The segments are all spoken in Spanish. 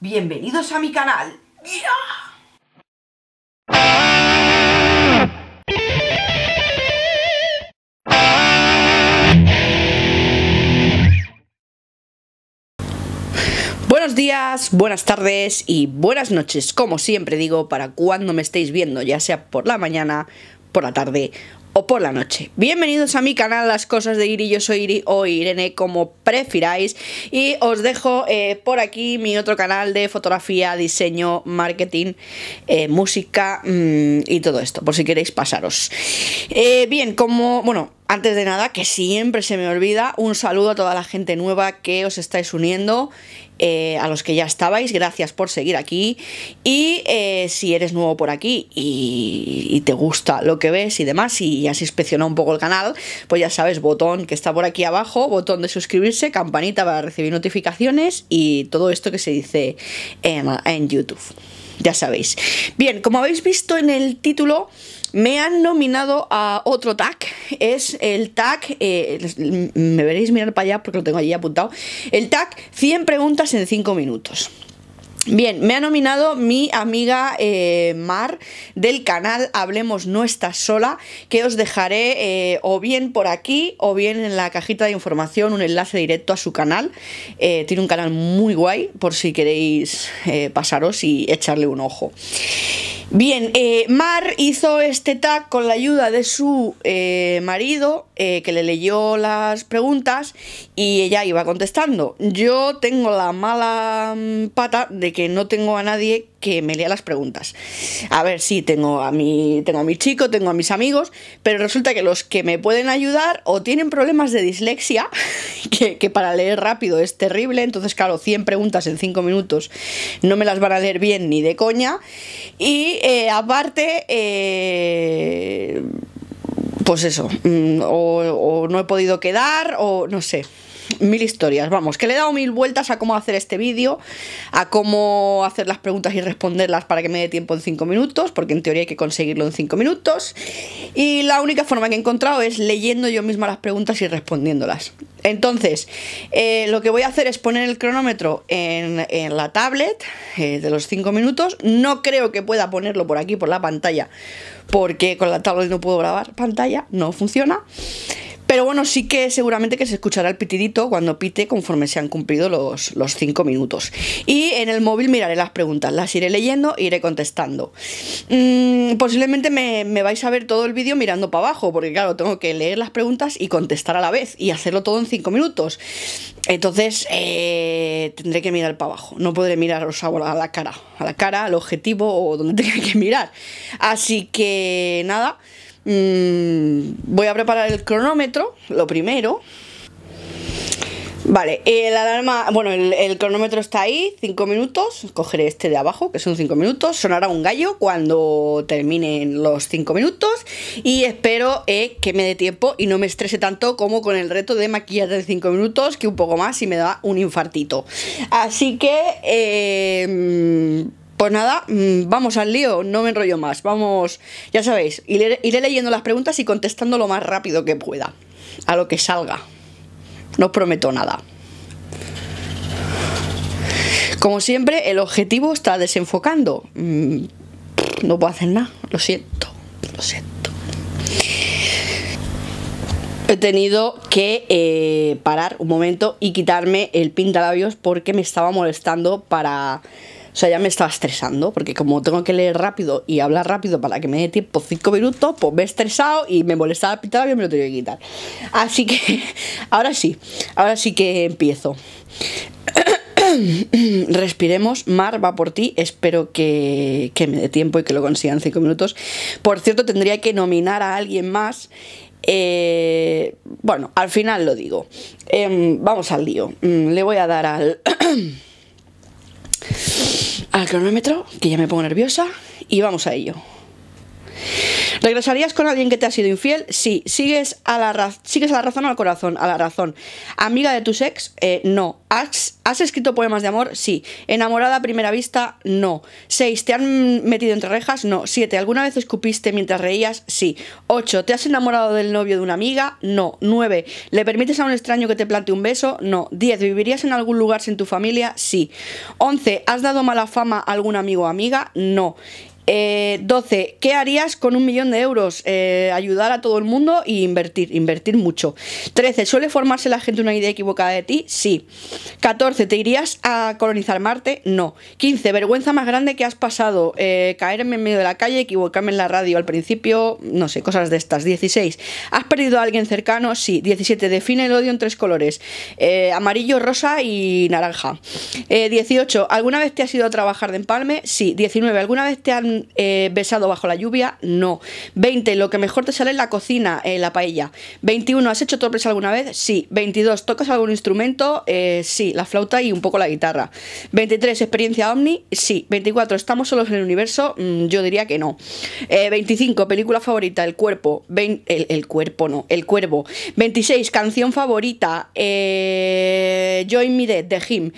Bienvenidos a mi canal. Buenos días, buenas tardes y buenas noches, como siempre digo, para cuando me estéis viendo, ya sea por la mañana, por la tarde por la noche. Bienvenidos a mi canal Las Cosas de Iri, yo soy Iri o Irene como prefiráis y os dejo eh, por aquí mi otro canal de fotografía, diseño, marketing, eh, música mm, y todo esto, por si queréis pasaros. Eh, bien, como, bueno, antes de nada, que siempre se me olvida, un saludo a toda la gente nueva que os estáis uniendo, eh, a los que ya estabais, gracias por seguir aquí. Y eh, si eres nuevo por aquí y, te gusta lo que ves y demás, y has inspeccionado un poco el canal, pues ya sabes, botón que está por aquí abajo, botón de suscribirse, campanita para recibir notificaciones y todo esto que se dice en YouTube ya sabéis. Bien, como habéis visto en el título, me han nominado a otro tag, es el tag, eh, me veréis mirar para allá porque lo tengo allí apuntado, el tag 100 preguntas en 5 minutos. Bien, me ha nominado mi amiga eh, Mar del canal Hablemos No Estás Sola, que os dejaré eh, o bien por aquí o bien en la cajita de información un enlace directo a su canal. Eh, tiene un canal muy guay por si queréis pasaros y echarle un ojo. Bien, Mar hizo este tag con la ayuda de su marido, que le leyó las preguntas y ella iba contestando. Yo tengo la mala mm, pata de que no tengo a nadie que me lea las preguntas. A ver, sí, tengo a mi, tengo a mi chico, tengo a mis amigos, pero resulta que los que me pueden ayudar o tienen problemas de dislexia, que, para leer rápido es terrible, entonces claro, 100 preguntas en 5 minutos no me las van a leer bien ni de coña, y eh, aparte... Eh, pues eso, mm, o no he podido quedar, o no sé mil historias. Vamos, que le he dado mil vueltas a cómo hacer este vídeo, a cómo hacer las preguntas y responderlas para que me dé tiempo en cinco minutos, porque en teoría hay que conseguirlo en cinco minutos. Y la única forma que he encontrado es leyendo yo misma las preguntas y respondiéndolas. Entonces, eh, lo que voy a hacer es poner el cronómetro en, la tablet eh, de los cinco minutos. No creo que pueda ponerlo por aquí, por la pantalla, porque con la tablet no puedo grabar pantalla, no funciona. Pero bueno, sí que seguramente que se escuchará el pitidito cuando pite conforme se han cumplido los, los cinco minutos. Y en el móvil miraré las preguntas, las iré leyendo e iré contestando. Mm, posiblemente me, vais a ver todo el vídeo mirando para abajo, porque claro, tengo que leer las preguntas y contestar a la vez y hacerlo todo en cinco minutos. Entonces eh, tendré que mirar para abajo, no podré miraros a la cara, a la cara, al objetivo o donde tenga que mirar. Así que nada. Mm, voy a preparar el cronómetro, lo primero. Vale, el alarma, bueno, el, cronómetro está ahí, 5 minutos, cogeré este de abajo, que son 5 minutos, sonará un gallo cuando terminen los 5 minutos y espero eh, que me dé tiempo y no me estrese tanto como con el reto de maquillaje de 5 minutos, que un poco más y me da un infartito. Así que... Eh, pues nada, mm, vamos al lío, no me enrollo más. Vamos, ya sabéis, iré, leyendo las preguntas y contestando lo más rápido que pueda, a lo que salga. No os prometo nada. Como siempre, el objetivo está desenfocando. Mm, no puedo hacer nada, lo siento, lo siento. He tenido que eh, parar un momento y quitarme el pintalabios porque me estaba molestando para o sea, ya me estaba estresando, porque como tengo que leer rápido y hablar rápido para que me dé tiempo cinco minutos, pues me he estresado y me molestaba el pitado y me lo tenía que quitar. Así que, ahora sí, ahora sí que empiezo. Respiremos, Mar va por ti, espero que, me dé tiempo y que lo consigan cinco minutos. Por cierto, tendría que nominar a alguien más. Eh, bueno, al final lo digo. Em, vamos al lío. Mm, le voy a dar al... al cronómetro, que ya me pongo nerviosa, y vamos a ello. ¿Regresarías con alguien que te ha sido infiel? Sí. ¿Sigues a la, ¿sigues a la razón o al corazón? A la razón. ¿Amiga de tu ex? Eh, no. ¿Has, escrito poemas de amor? Sí. ¿Enamorada a primera vista? No. Seis. ¿Te han metido entre rejas? No. Siete. ¿Alguna vez escupiste mientras reías? Sí. Ocho. ¿Te has enamorado del novio de una amiga? No. Nueve. ¿Le permites a un extraño que te plante un beso? No. Diez. ¿Vivirías en algún lugar sin tu familia? Sí. Once. ¿Has dado mala fama a algún amigo o amiga? No. 12. Eh, ¿Qué harías con un millón de euros? Eh, ayudar a todo el mundo y e invertir, invertir mucho. 13. ¿Suele formarse la gente una idea equivocada de ti? Sí. 14. ¿Te irías a colonizar Marte? No. 15. ¿Vergüenza más grande que has pasado? Eh, caerme en medio de la calle, equivocarme en la radio al principio, no sé, cosas de estas. 16. ¿Has perdido a alguien cercano? Sí. 17. Define el odio en tres colores. amarillo, rosa y naranja. 18. ¿Alguna vez te has ido a trabajar de empalme? Sí. 19. ¿Alguna vez te han eh, besado bajo la lluvia, no. 20, lo que mejor te sale en la cocina, eh, la paella. 21, ¿has hecho torpes alguna vez? Sí. 22, ¿tocas algún instrumento? Eh, sí, la flauta y un poco la guitarra. 23, ¿experiencia ovni? Sí. 24, ¿estamos solos en el universo? Mm, yo diría que no. 25, ¿película favorita? El cuerpo. 20, el, cuerpo, no, el cuervo. 26, ¿canción favorita? Join Me Dead, The Him.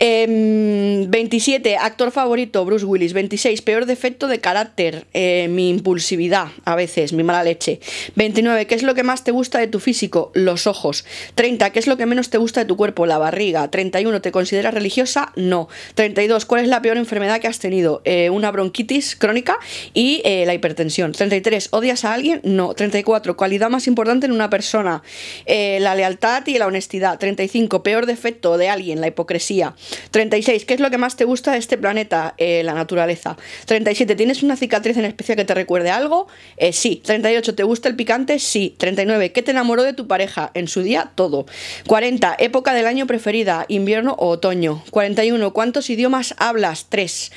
27, em, actor favorito, Bruce Willis. 26, peor defecto de carácter, eh, mi impulsividad a veces, mi mala leche. 29, ¿qué es lo que más te gusta de tu físico? Los ojos. 30, ¿qué es lo que menos te gusta de tu cuerpo? La barriga. 31, ¿te consideras religiosa? No. 32, ¿cuál es la peor enfermedad que has tenido? Eh, una bronquitis crónica y eh, la hipertensión. 33, ¿odias a alguien? No. 34, ¿cualidad más importante en una persona? la lealtad y la honestidad. 35, ¿peor defecto de alguien? La hipocresía. 36. ¿Qué es lo que más te gusta de este planeta? Eh, la naturaleza. 37. ¿Tienes una cicatriz en especial que te recuerde algo? Eh, sí. 38. ¿Te gusta el picante? Sí. 39. ¿Qué te enamoró de tu pareja? En su día, todo. 40. ¿Época del año preferida? ¿Invierno o otoño? 41. ¿Cuántos idiomas hablas? 3.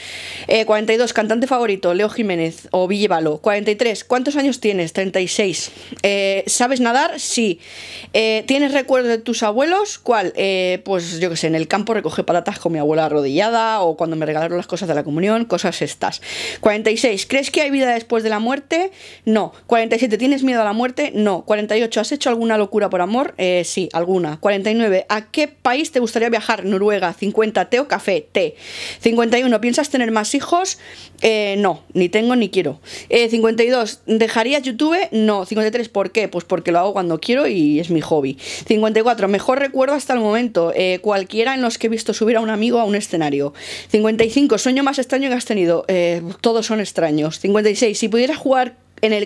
42. Eh, ¿Cantante favorito? Leo Jiménez o Villevalo. 43. ¿Cuántos años tienes? 36. ¿Sabes nadar? Sí. ¿Tienes recuerdo de tus abuelos? ¿Cuál? pues yo qué sé, en el campo recoge patatas con mi abuela arrodillada o cuando me regalaron las cosas de la comunión, cosas estas. 46. ¿Crees que hay vida después de la muerte? No. 47. ¿Tienes miedo a la muerte? No. 48. ¿Has hecho alguna locura por amor? Eh, sí, alguna. 49. ¿A qué país te gustaría viajar? Noruega. 50. ¿Té o café? Té. 51. ¿Piensas tener más hijos? Eh, no, ni tengo ni quiero. 52. Eh, ¿Dejarías YouTube? No. 53. ¿Por qué? Pues porque lo hago cuando quiero y es mi hobby. 54. ¿Mejor recuerdo hasta el momento? cualquiera en los que he visto subir a un amigo a un escenario. 55, sueño más extraño que has tenido. Eh, todos son extraños. 56, si pudieras jugar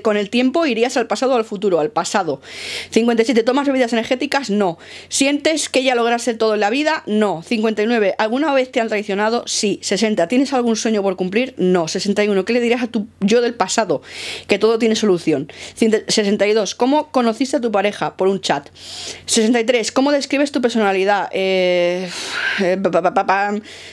con el tiempo irías al pasado o al futuro, al pasado. 57. ¿Tomas bebidas energéticas? No. ¿Sientes que ya lograste todo en la vida? No. 59. ¿Alguna vez te han traicionado? Sí. 60. ¿Tienes algún sueño por cumplir? No. 61. ¿Qué le dirías a tu yo del pasado? Que todo tiene solución. 62. ¿Cómo conociste a tu pareja? Por un chat. 63. ¿Cómo describes tu personalidad? Eh, eh,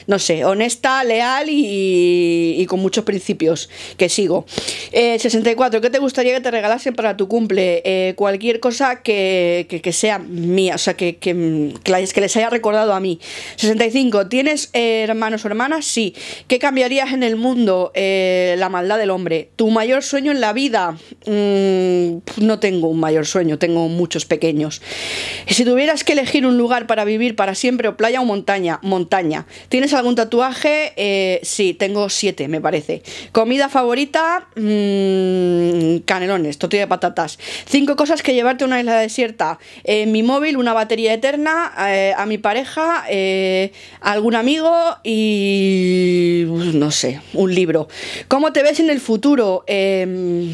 no sé. Honesta, leal y, con muchos principios que sigo. 64. Eh, ¿qué te gustaría que te regalasen para tu cumple? Eh, cualquier cosa que, sea mía, o sea, que, que, les haya recordado a mí. 65. ¿Tienes eh, hermanos o hermanas? Sí. ¿Qué cambiarías en el mundo? Eh, la maldad del hombre. ¿Tu mayor sueño en la vida? Mm, no tengo un mayor sueño, tengo muchos pequeños. Si tuvieras que elegir un lugar para vivir para siempre, o playa o montaña, montaña. ¿Tienes algún tatuaje? sí, tengo siete, me parece. ¿Comida favorita? Mm, canelones, tortilla de patatas. Cinco cosas que llevarte a una isla desierta. Eh, mi móvil, una batería eterna, eh, a mi pareja, eh, algún amigo y... Pues, no sé, un libro. ¿Cómo te ves en el futuro? Em,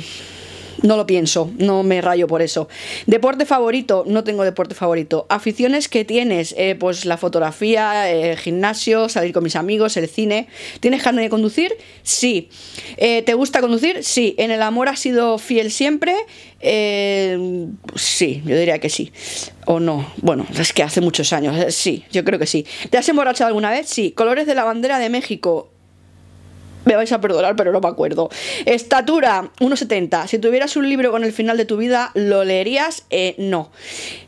no lo pienso, no me rayo por eso. Deporte favorito, no tengo deporte favorito. Aficiones que tienes, eh, pues la fotografía, el eh, gimnasio, salir con mis amigos, el cine. ¿Tienes carne de conducir? Sí. Eh, ¿Te gusta conducir? Sí. ¿En el amor has sido fiel siempre? sí, yo diría que sí. O no. Bueno, es que hace muchos años. Sí, yo creo que sí. ¿Te has emborrachado alguna vez? Sí. ¿Colores de la bandera de México? Me vais a perdonar, pero no me acuerdo. Estatura, 1,70. Si tuvieras un libro con el final de tu vida, ¿lo leerías? Eh, no.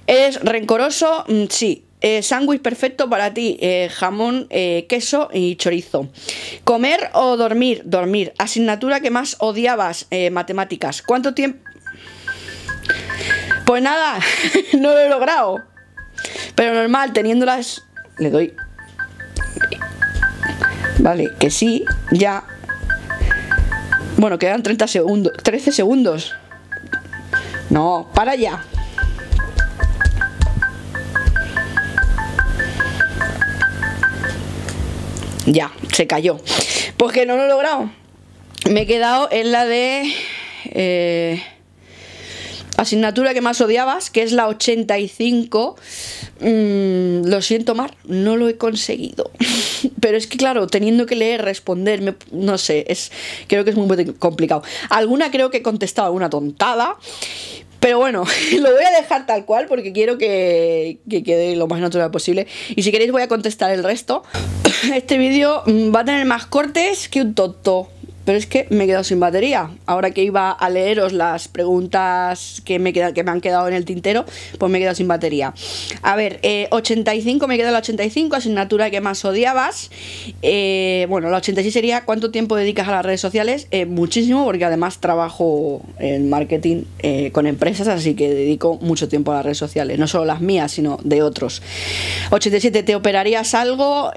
¿Es rencoroso? Mm, sí. Eh, sándwich perfecto para ti, eh, jamón, queso y chorizo. Comer o dormir, dormir. Asignatura que más odiabas, matemáticas. ¿Cuánto tiempo? Pues nada, no lo he logrado. Pero normal, teniéndolas... Le doy... Vale, que sí, ya. Bueno, quedan 30 segundos. 13 segundos. No, para ya. Ya, se cayó. Pues que no lo he logrado. Me he quedado en la de... Eh, asignatura que más odiabas, que es la 85. Mm, lo siento, Mar, no lo he conseguido. Pero es que, claro, teniendo que leer, responder, no sé, es, creo que es muy complicado. Alguna creo que he contestado alguna tontada, pero bueno, lo voy a dejar tal cual porque quiero que, que, quede lo más natural posible. Y si queréis voy a contestar el resto. Este vídeo mm, va a tener más cortes que un tonto pero es que me he quedado sin batería. Ahora que iba a leeros las preguntas que me, que me han quedado en el tintero, pues me he quedado sin batería. A ver, 85, eh, me queda la 85, asignatura que más odiabas. Eh, bueno, la 86 sería cuánto tiempo dedicas a las redes sociales. Eh, muchísimo, porque además trabajo en marketing con empresas, así que dedico mucho tiempo a las redes sociales. No solo las mías, sino de otros. 87, ¿te operarías algo?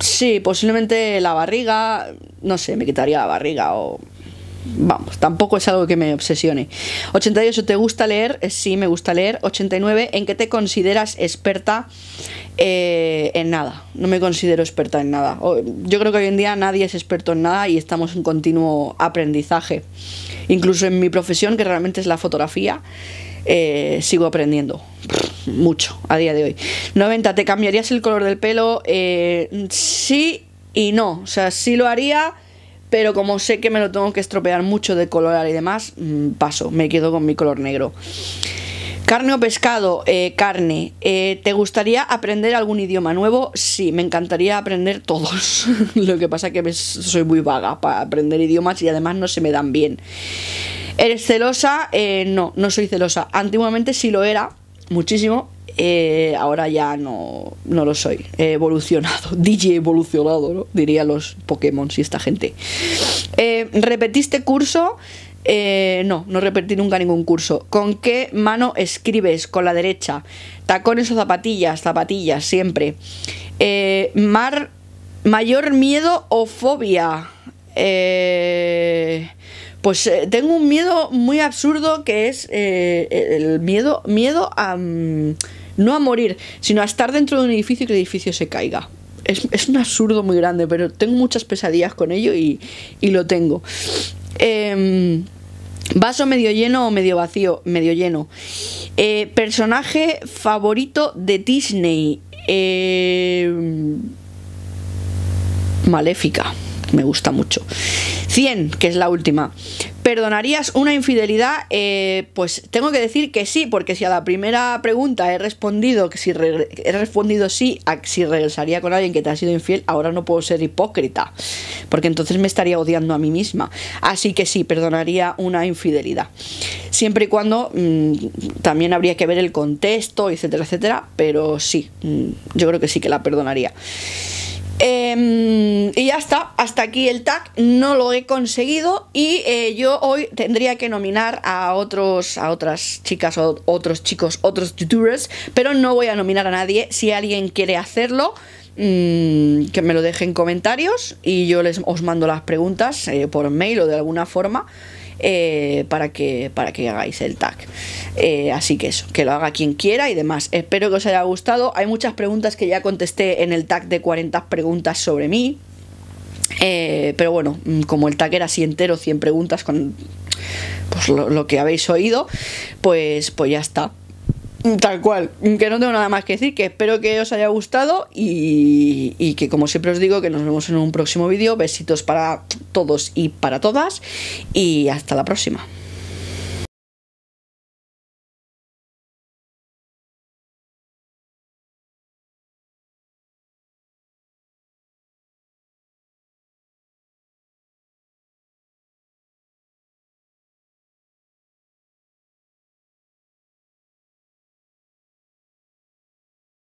Sí, posiblemente la barriga, no sé, me quitaría la barriga o... Vamos, tampoco es algo que me obsesione. 88, ¿te gusta leer? Eh, sí, me gusta leer. 89, ¿en qué te consideras experta? Eh, en nada, no me considero experta en nada. Yo creo que hoy en día nadie es experto en nada y estamos en continuo aprendizaje. Incluso en mi profesión, que realmente es la fotografía, eh, sigo aprendiendo mucho a día de hoy. 90, ¿te cambiarías el color del pelo? Eh, sí y no. O sea, sí lo haría, pero como sé que me lo tengo que estropear mucho de colorar y demás, mm, paso, me quedo con mi color negro. Carne o pescado, eh, carne. Eh, ¿Te gustaría aprender algún idioma nuevo? Sí, me encantaría aprender todos. lo que pasa que soy muy vaga para aprender idiomas y además no se me dan bien. ¿Eres celosa? no, no soy celosa. Antiguamente sí lo era, muchísimo. Eh, ahora ya no, no lo soy. He evolucionado, DJ evolucionado, diría los Pokémon y esta gente. Eh, ¿Repetiste curso? Eh, no, no repetí nunca ningún curso. ¿Con qué mano escribes? Con la derecha. Tacones o zapatillas, zapatillas, siempre. Eh, mar, ¿Mayor miedo o fobia? Eh. Pues eh, tengo un miedo muy absurdo que es eh, el miedo, miedo a mm, no a morir, sino a estar dentro de un edificio y que el edificio se caiga. Es, un absurdo muy grande, pero tengo muchas pesadillas con ello y, lo tengo. Em, vaso medio lleno o medio vacío, medio lleno. Eh, personaje favorito de Disney. Em, maléfica me gusta mucho. 100, que es la última. ¿Perdonarías una infidelidad? Eh, pues tengo que decir que sí, porque si a la primera pregunta he respondido que si he respondido sí a si regresaría con alguien que te ha sido infiel, ahora no puedo ser hipócrita, porque entonces me estaría odiando a mí misma. Así que sí, perdonaría una infidelidad. Siempre y cuando mm, también habría que ver el contexto, etcétera, etcétera, pero sí, mm, yo creo que sí que la perdonaría. Em, y ya está, hasta aquí el tag, no lo he conseguido y eh, yo hoy tendría que nominar a otros, a otras chicas, o otros chicos, otros youtubers, pero no voy a nominar a nadie. Si alguien quiere hacerlo, mm, que me lo deje en comentarios y yo les os mando las preguntas eh, por mail o de alguna forma. Eh, para, que, para que hagáis el tag. Eh, así que eso, que lo haga quien quiera y demás. Espero que os haya gustado. Hay muchas preguntas que ya contesté en el tag de 40 preguntas sobre mí. Eh, pero bueno, mm, como el tag era así entero, 100 preguntas con pues, lo, lo que habéis oído, pues, pues ya está. Tal cual, que no tengo nada más que decir, que espero que os haya gustado y, que como siempre os digo, que nos vemos en un próximo vídeo. Besitos para todos y para todas y hasta la próxima.